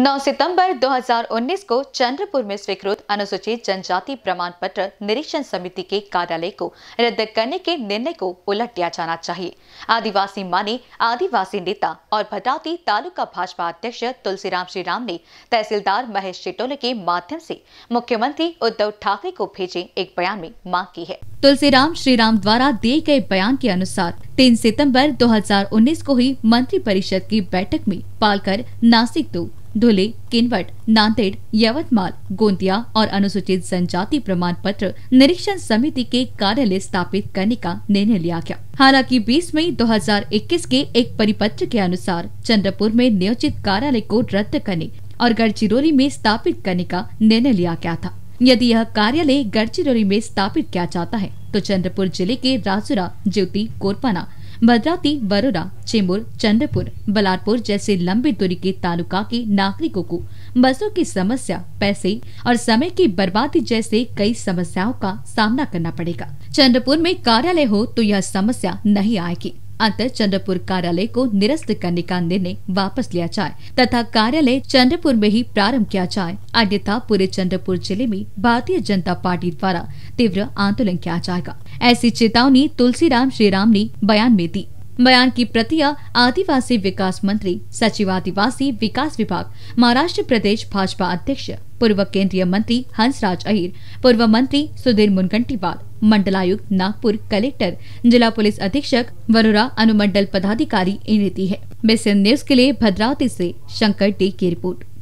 9 सितंबर 2019 को चंद्रपुर में स्वीकृत अनुसूचित जनजाति प्रमाण पत्र निरीक्षण समिति के कार्यालय को रद्द करने के निर्णय को उलट दिया जाना चाहिए आदिवासी माने आदिवासी नेता और भटाती तालुका भाजपा अध्यक्ष तुलसीराम श्री राम ने तहसीलदार महेश चिटोले के माध्यम से मुख्यमंत्री उद्धव ठाकरे को भेजे एक बयान में मांग की है तुलसीराम श्रीराम द्वारा दिए गए बयान के अनुसार 3 सितंबर 2019 को ही मंत्री परिषद की बैठक में पालकर नासिक दो धुले किनवट नांदेड़ यवतमाल गोंदिया और अनुसूचित जनजाति प्रमाण पत्र निरीक्षण समिति के कार्यालय स्थापित करने का निर्णय लिया गया हालांकि 20 मई 2021 के एक परिपत्र के अनुसार चंद्रपुर में नियोजित कार्यालय को रद्द करने और गढ़चिरौली में स्थापित करने का निर्णय लिया गया था यदि यह कार्यालय गढ़चिरौली में स्थापित किया जाता है तो चंद्रपुर जिले के राजुरा ज्योति कोरपाना भद्राती बरोरा चेम्बूर चंद्रपुर बलारपुर जैसे लंबी दूरी के तालुका के नागरिकों को बसों की समस्या पैसे और समय की बर्बादी जैसे कई समस्याओं का सामना करना पड़ेगा चंद्रपुर में कार्यालय हो तो यह समस्या नहीं आएगी अंतर चंद्रपुर कार्यालय को निरस्त करने का निर्णय वापस लिया जाए तथा कार्यालय चंद्रपुर में ही प्रारंभ किया जाए अन्यथा पूरे चंद्रपुर जिले में भारतीय जनता पार्टी द्वारा तीव्र आंदोलन किया जाएगा ऐसी चेतावनी तुलसीराम श्रीराम ने बयान में दी बयान की प्रतिया आदिवासी विकास मंत्री सचिव आदिवासी विकास विभाग महाराष्ट्र प्रदेश भाजपा अध्यक्ष पूर्व केंद्रीय मंत्री हंसराज अहिर पूर्व मंत्री सुधीर मुनगंटीवाल मंडलायुक्त नागपुर कलेक्टर जिला पुलिस अधीक्षक वरुरा अनुमंडल पदाधिकारी इनती है बेसन न्यूज के लिए भद्रावती ऐसी शंकर डी की रिपोर्ट